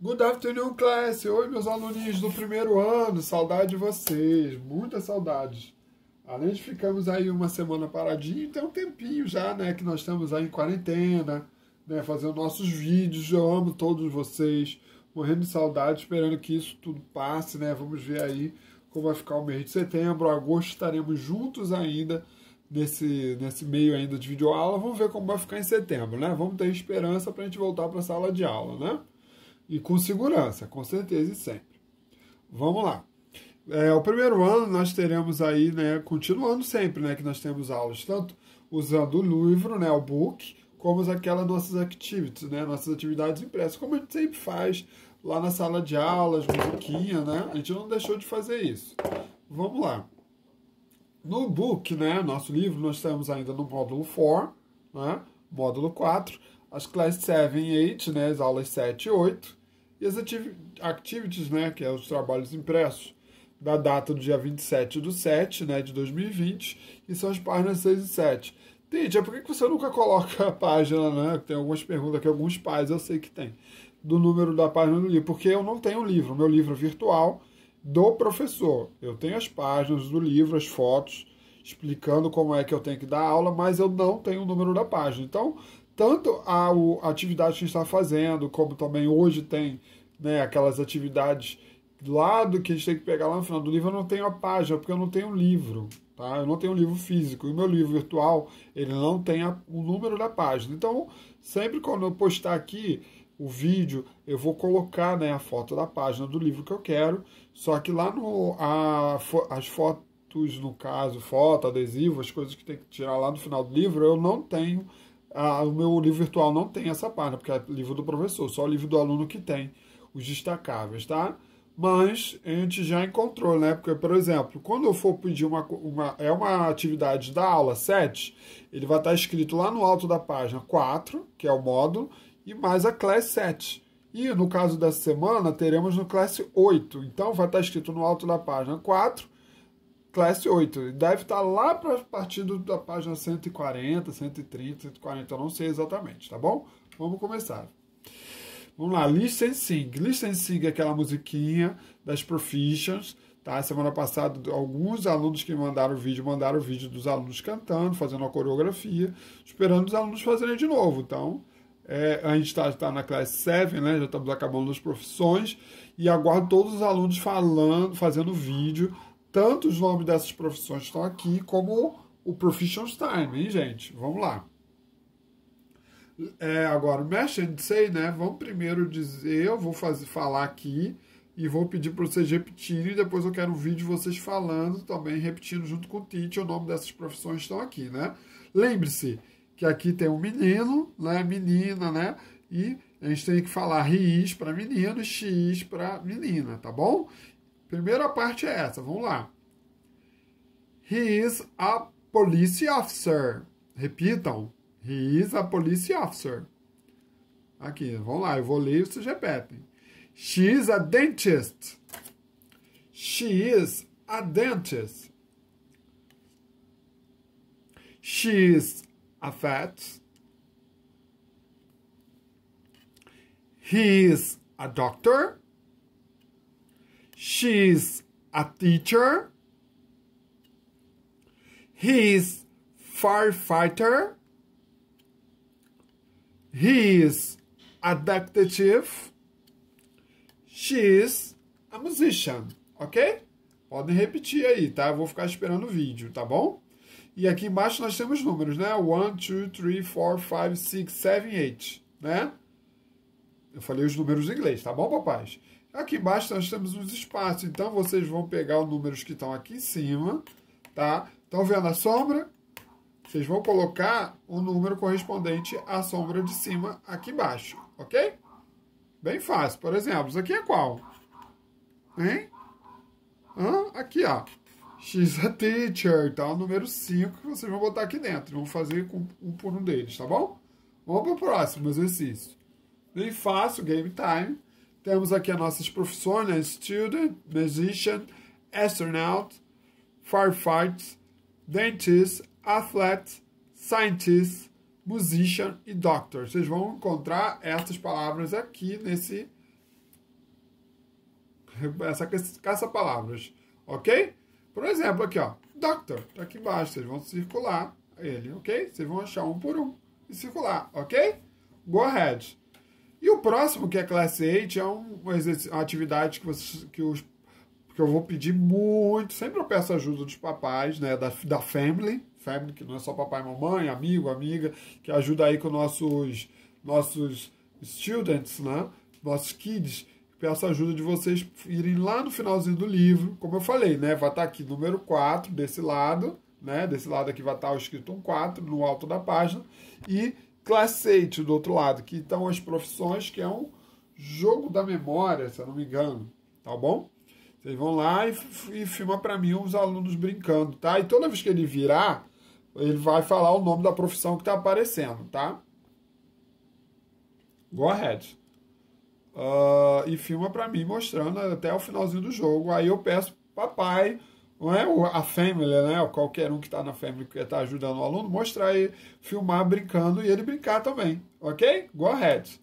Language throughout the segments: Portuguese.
Good afternoon, class. Oi, meus aluninhos do primeiro ano. Saudade de vocês. Muitas saudades. Além de ficamos aí uma semana paradinho, tem então um tempinho já, né? Que nós estamos aí em quarentena, né? Fazendo nossos vídeos. Eu amo todos vocês. Morrendo de saudade, esperando que isso tudo passe, né? Vamos ver aí como vai ficar o mês de setembro. Agosto estaremos juntos ainda nesse, nesse meio ainda de videoaula. Vamos ver como vai ficar em setembro, né? Vamos ter esperança para a gente voltar para a sala de aula, né? E com segurança, com certeza e sempre. Vamos lá. É, o primeiro ano nós teremos aí, né, continuando sempre, né, que nós temos aulas, tanto usando o livro, né, o book, como aquelas nossas activities, né, nossas atividades impressas, como a gente sempre faz lá na sala de aulas, musiquinha, né, a gente não deixou de fazer isso. Vamos lá. No book, né, nosso livro, nós estamos ainda no módulo 4, né, módulo 4, as classes 7 e 8, né, as aulas 7 e 8, e as Activities, né, que é os trabalhos impressos, da data do dia 27 do 7, né, de 2020, e são as páginas 6 e 7. Teacher, é por que você nunca coloca a página, né, tem algumas perguntas que alguns pais eu sei que tem, do número da página do livro? Porque eu não tenho o livro, meu livro é virtual do professor. Eu tenho as páginas do livro, as fotos, explicando como é que eu tenho que dar aula, mas eu não tenho o número da página. Então, tanto a, a atividade que a gente está fazendo, como também hoje tem né, aquelas atividades lá do que a gente tem que pegar lá no final do livro, eu não tenho a página, porque eu não tenho livro. Tá? Eu não tenho um livro físico. E o meu livro virtual, ele não tem a, o número da página. Então, sempre quando eu postar aqui o vídeo, eu vou colocar né, a foto da página do livro que eu quero. Só que lá no. A, as fotos, no caso, foto, adesivo, as coisas que tem que tirar lá no final do livro, eu não tenho a, o meu livro virtual não tem essa página porque é livro do professor, só o livro do aluno que tem os destacáveis, tá? Mas a gente já encontrou, né? Porque, por exemplo, quando eu for pedir uma. uma é uma atividade da aula 7, ele vai estar tá escrito lá no alto da página 4, que é o módulo, e mais a class 7. E no caso dessa semana, teremos no classe 8. Então vai estar tá escrito no alto da página 4 Class 8. Deve estar tá lá para partir da página 140, 130, 140, eu não sei exatamente, tá bom? Vamos começar. Vamos lá, Listen Sing. Listen Sing é aquela musiquinha das Proficients, tá? Semana passada, alguns alunos que mandaram o vídeo, mandaram o vídeo dos alunos cantando, fazendo a coreografia, esperando os alunos fazerem de novo. Então, é, a gente está tá na classe 7, né? Já estamos acabando as profissões e aguardo todos os alunos falando, fazendo vídeo tanto os nomes dessas profissões estão aqui, como o Proficiency Time, hein, gente? Vamos lá. É, agora, mesh and say, né? Vamos primeiro dizer, eu vou fazer, falar aqui e vou pedir para vocês repetirem, e depois eu quero um vídeo de vocês falando, também repetindo junto com o Tite, o nome dessas profissões estão aqui, né? Lembre-se que aqui tem um menino, né? Menina, né? E a gente tem que falar RIS para menino e X para menina, tá bom? Primeira parte é essa, vamos lá. He is a police officer. Repitam. He is a police officer. Aqui, vamos lá, eu vou ler e vocês repetem. She is a dentist. She is a dentist. She is a vet. He is a doctor. She's a teacher. He's firefighter. He is a detective. She's a musician, ok? Podem repetir aí, tá? Eu vou ficar esperando o vídeo, tá bom? E aqui embaixo nós temos números, né? 1, 2, 3, 4, 5, 6, 7, 8, né? Eu falei os números em inglês, tá bom, papais? Aqui embaixo nós temos uns espaços, então vocês vão pegar os números que estão aqui em cima, tá? Estão vendo a sombra? Vocês vão colocar o número correspondente à sombra de cima aqui embaixo, ok? Bem fácil. Por exemplo, isso aqui é qual? Hein? Hã? Aqui, ó. X a é teacher, tá? O número 5 que vocês vão botar aqui dentro. Vamos fazer com um por um deles, tá bom? Vamos para o próximo exercício. Bem fácil, game time. Temos aqui as nossas profissões, né? student, musician, astronaut, firefighter, dentist, athlete, scientist, musician e doctor. Vocês vão encontrar essas palavras aqui nesse essa caça palavras, ok? Por exemplo, aqui ó, doctor, tá aqui embaixo, vocês vão circular ele, ok? Vocês vão achar um por um e circular, ok? Go ahead. E o próximo, que é classe 8, é uma atividade que, vocês, que, os, que eu vou pedir muito. Sempre eu peço ajuda dos papais, né? Da, da family. Family, que não é só papai e mamãe, amigo, amiga, que ajuda aí com nossos, nossos students, né? Nossos kids. Peço ajuda de vocês irem lá no finalzinho do livro, como eu falei, né? Vai estar tá aqui número 4 desse lado, né? Desse lado aqui vai estar tá escrito um 4 no alto da página. E Classate, do outro lado, que estão as profissões, que é um jogo da memória, se eu não me engano. Tá bom? Vocês vão lá e, e filma para mim os alunos brincando, tá? E toda vez que ele virar, ele vai falar o nome da profissão que tá aparecendo, tá? Go ahead. Uh, e filma para mim mostrando até o finalzinho do jogo. Aí eu peço papai não é a family, né? Qualquer um que está na family que está ajudando o aluno, mostrar e filmar brincando e ele brincar também, ok? Go ahead.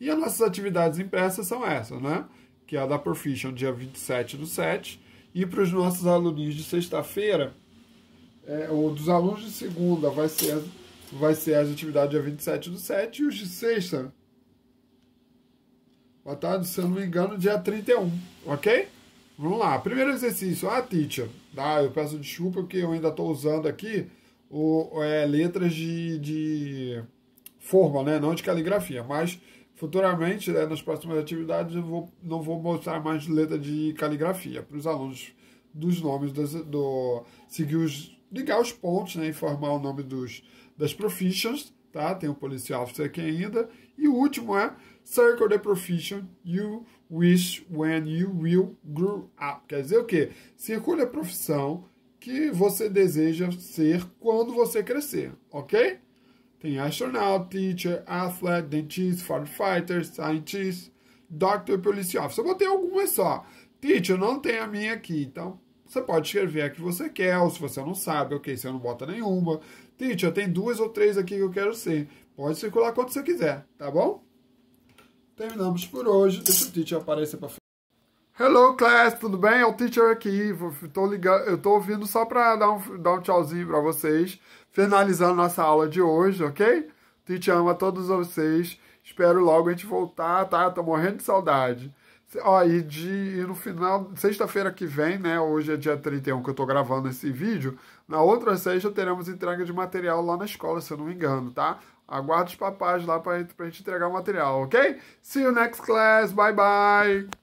E as nossas atividades impressas são essas, né? Que é a da Proficient, dia 27 do 7. E para os nossos alunos de sexta-feira, é, ou dos alunos de segunda, vai ser, vai ser as atividades dia 27 do 7. E os de sexta, boa tarde, se eu não me engano, dia 31, ok? Vamos lá, primeiro exercício. Ah, teacher, tá? Ah, eu peço desculpa porque eu ainda estou usando aqui o, é, letras de, de forma, né? Não de caligrafia, mas futuramente, né, nas próximas atividades, eu vou, não vou mostrar mais letra de caligrafia para os alunos dos nomes, das, do, seguir os, ligar os pontos, né? Informar o nome dos, das professions, tá? Tem o um policy officer aqui ainda. E o último é circle the proficient you which when you will grow up. Quer dizer o quê? Circule a profissão que você deseja ser quando você crescer, ok? Tem astronaut, teacher, athlete, dentist, firefighter, scientist, doctor, policial. Você botei algumas só. Teacher, não tem a minha aqui, então você pode escrever a que você quer, ou se você não sabe, ok, você não bota nenhuma. Teacher, tem duas ou três aqui que eu quero ser. Pode circular quanto você quiser, tá bom? Terminamos por hoje. Deixa o teacher aparecer para Hello class, tudo bem? É o teacher aqui. Tô ligando, eu tô ouvindo só para dar um, dar um tchauzinho para vocês, finalizando nossa aula de hoje, ok? O teacher ama todos vocês. Espero logo a gente voltar, tá? Tô morrendo de saudade. Ó, e, de, e no final, sexta-feira que vem, né? Hoje é dia 31 que eu tô gravando esse vídeo. Na outra sexta teremos entrega de material lá na escola, se eu não me engano, tá? Aguardo os papais lá para a gente entregar o material, ok? See you next class. Bye bye.